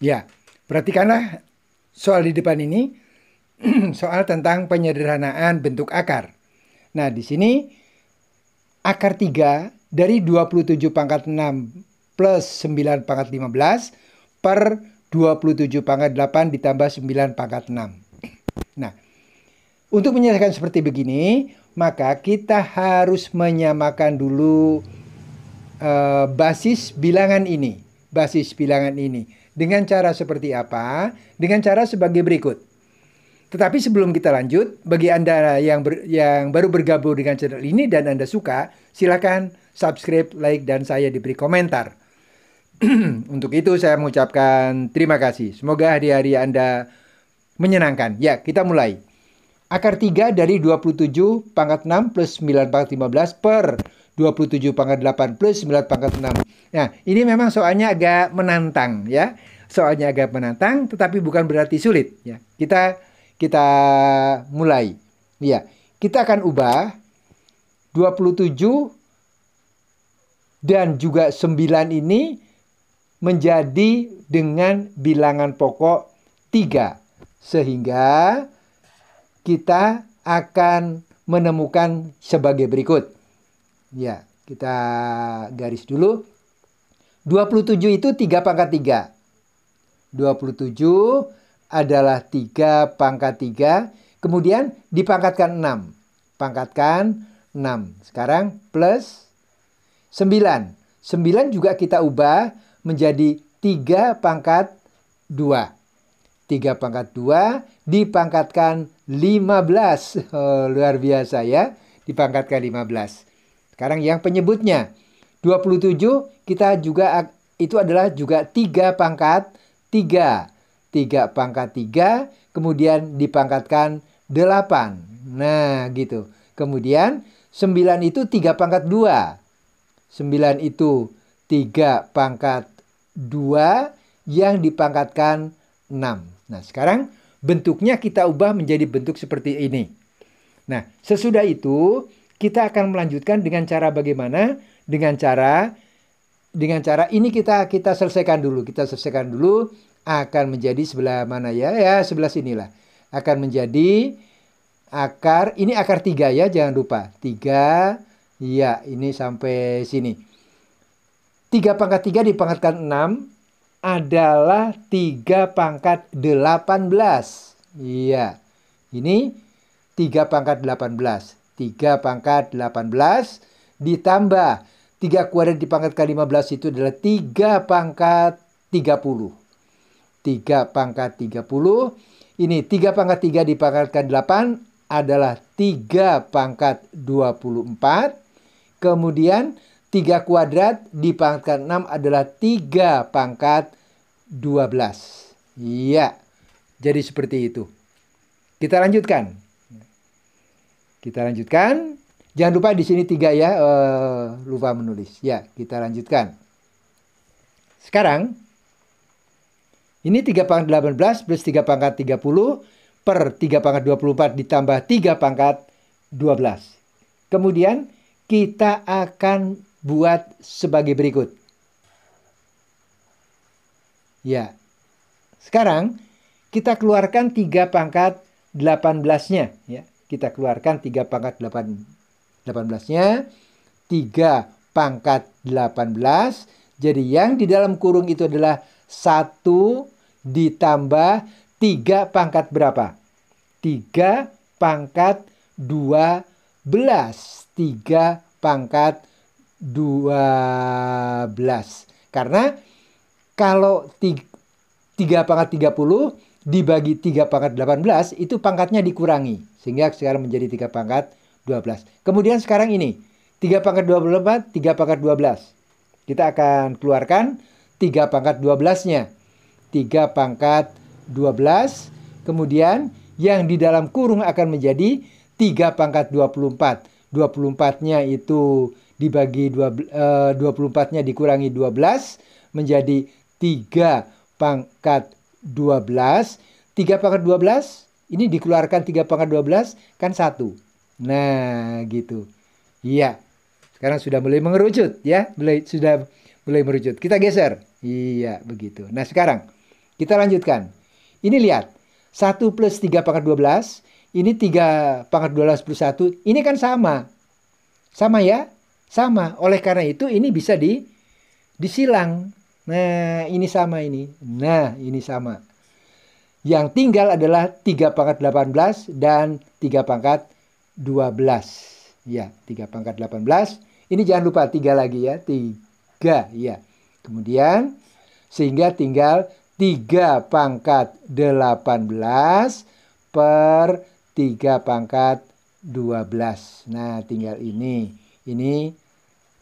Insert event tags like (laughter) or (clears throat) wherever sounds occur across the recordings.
Ya, perhatikanlah soal di depan ini, (clears throat) soal tentang penyederhanaan bentuk akar. Nah, di sini akar 3 dari 27 pangkat 6 plus 9 pangkat 15 per 27 pangkat 8 ditambah 9 pangkat 6. Nah, untuk menyelesaikan seperti begini, maka kita harus menyamakan dulu uh, basis bilangan ini. Basis bilangan ini dengan cara seperti apa? Dengan cara sebagai berikut. Tetapi sebelum kita lanjut, bagi Anda yang ber, yang baru bergabung dengan channel ini dan Anda suka, silakan subscribe, like, dan saya diberi komentar. (clears throat) Untuk itu saya mengucapkan terima kasih. Semoga hari-hari Anda menyenangkan. Ya, kita mulai. Akar 3 dari 27 pangkat 6 plus 9 pangkat 15 per 27 pangkat 8 plus 9 pangkat 6. Nah, ini memang soalnya agak menantang ya. Soalnya agak menantang tetapi bukan berarti sulit ya. Kita kita mulai. Ya, kita akan ubah 27 dan juga 9 ini menjadi dengan bilangan pokok 3. Sehingga kita akan menemukan sebagai berikut. Ya, kita garis dulu. 27 itu 3 pangkat 3. 27 adalah 3 pangkat 3. Kemudian dipangkatkan 6. Pangkatkan 6. Sekarang plus 9. 9 juga kita ubah menjadi 3 pangkat 2. 3 pangkat 2 dipangkatkan 15. (laughs) Oh, luar biasa ya. di pangkat ke 15. Sekarang yang penyebutnya. 27 kita juga itu adalah juga 3 pangkat 3. 3 pangkat 3 kemudian dipangkatkan 8. Nah, gitu. Kemudian 9 itu 3 pangkat 2. 9 itu 3 pangkat 2 yang dipangkatkan 6. Nah, sekarang bentuknya kita ubah menjadi bentuk seperti ini. Nah, sesudah itu kita akan melanjutkan dengan cara bagaimana? Dengan cara dengan cara ini kita kita selesaikan dulu, kita selesaikan dulu akan menjadi sebelah mana ya? Ya, sebelah sinilah. Akan menjadi akar, ini akar tiga ya, jangan lupa. Tiga, ya ini sampai sini. Tiga pangkat tiga dipangkatkan enam, adalah 3 pangkat 18. Iya. Ini 3 pangkat 18. 3 pangkat 18 ditambah 3 kuadrat di pangkat ke 15 itu adalah 3 pangkat 30. 3 pangkat 30. Ini 3 pangkat 3 di pangkat ke 8 adalah 3 pangkat 24. Kemudian 3 kuadrat dipangkat 6 adalah 3 pangkat 12. Iya, jadi seperti itu. Kita lanjutkan. Kita lanjutkan. Jangan lupa di sini 3 ya, uh, lupa menulis. Ya, kita lanjutkan. Sekarang, ini 3 pangkat 18 plus 3 pangkat 30 per 3 pangkat 24 ditambah 3 pangkat 12. Kemudian, kita akan buat sebagai berikut. Ya. Sekarang kita keluarkan 3 pangkat 18-nya ya. Kita keluarkan 3 pangkat 8 18-nya. 3 pangkat 18. Jadi yang di dalam kurung itu adalah 1 ditambah 3 pangkat berapa? 3 pangkat 12. 3 pangkat 12. 12. Karena kalau 3, 3 pangkat 30 dibagi 3 pangkat 18 itu pangkatnya dikurangi. Sehingga sekarang menjadi 3 pangkat 12. Kemudian sekarang ini 3 pangkat 24, 3 pangkat 12. Kita akan keluarkan 3 pangkat 12-nya. 3 pangkat 12. Kemudian yang di dalam kurung akan menjadi 3 pangkat 24. 24-nya itu dibagi 2, 24-nya eh, dikurangi 12 menjadi 3 pangkat 12. 3 pangkat 12 ini dikeluarkan 3 pangkat 12 kan 1. Nah, gitu. Iya. Sekarang sudah mulai mengerucut ya, mulai sudah mulai merucut. Kita geser. Iya, begitu. Nah, sekarang kita lanjutkan. Ini lihat. 1 plus 3 pangkat 12. Ini 3 pangkat 12 plus 1. Ini kan sama. Sama ya. Sama. Oleh karena itu ini bisa di disilang. Nah, ini sama ini. Nah, ini sama. Yang tinggal adalah 3 pangkat 18 dan 3 pangkat 12. Ya, 3 pangkat 18. Ini jangan lupa 3 lagi ya. 3, ya. Kemudian sehingga tinggal 3 pangkat 18 per 3 pangkat 12. Nah, tinggal ini. Ini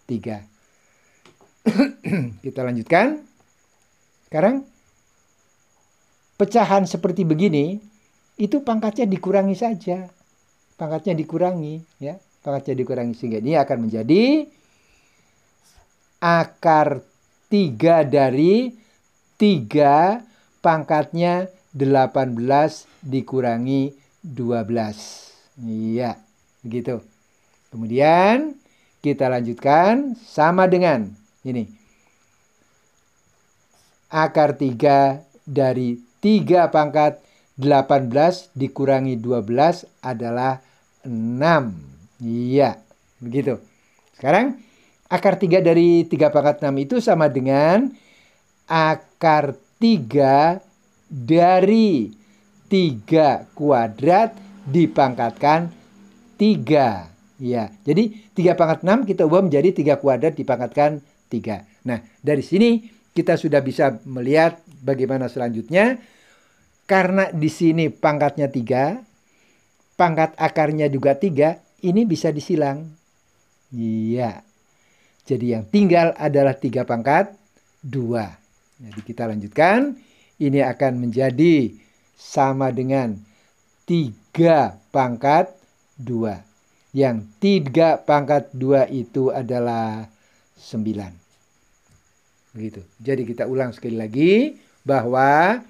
tiga. (clears throat) Kita lanjutkan. Sekarang pecahan seperti begini itu pangkatnya dikurangi saja. Pangkatnya dikurangi ya, pangkatnya dikurangi sehingga ini akan menjadi akar tiga dari tiga pangkatnya 18 dikurangi 12. Iya, begitu. Kemudian kita lanjutkan sama dengan ini. Akar 3 dari 3 pangkat 18 dikurangi 12 adalah 6. Iya, begitu. Sekarang akar 3 dari 3 pangkat 6 itu sama dengan akar 3 dari 3 kuadrat dipangkatkan 3. Iya, jadi tiga pangkat enam kita ubah menjadi tiga kuadrat dipangkatkan tiga. Nah, dari sini kita sudah bisa melihat bagaimana selanjutnya. Karena di sini pangkatnya tiga, pangkat akarnya juga tiga, ini bisa disilang. Iya. Jadi yang tinggal adalah tiga pangkat dua. Jadi kita lanjutkan. Ini akan menjadi sama dengan tiga pangkat dua yang tiga pangkat dua itu adalah sembilan. Begitu. Jadi kita ulang sekali lagi bahwa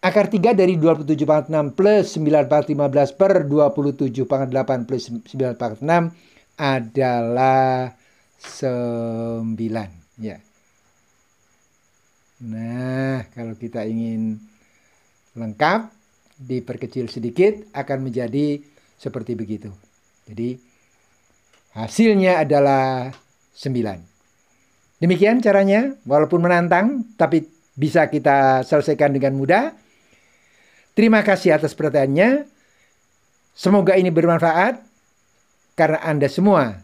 akar 3 dari 27 pangkat 6 plus 9 pangkat 15 per 27 pangkat 8 plus 9 pangkat 6 adalah 9. Ya. Nah, kalau kita ingin lengkap, diperkecil sedikit akan menjadi seperti begitu. Jadi hasilnya adalah 9. Demikian caranya, walaupun menantang, tapi bisa kita selesaikan dengan mudah. Terima kasih atas pertanyaannya. Semoga ini bermanfaat karena Anda semua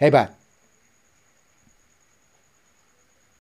hebat.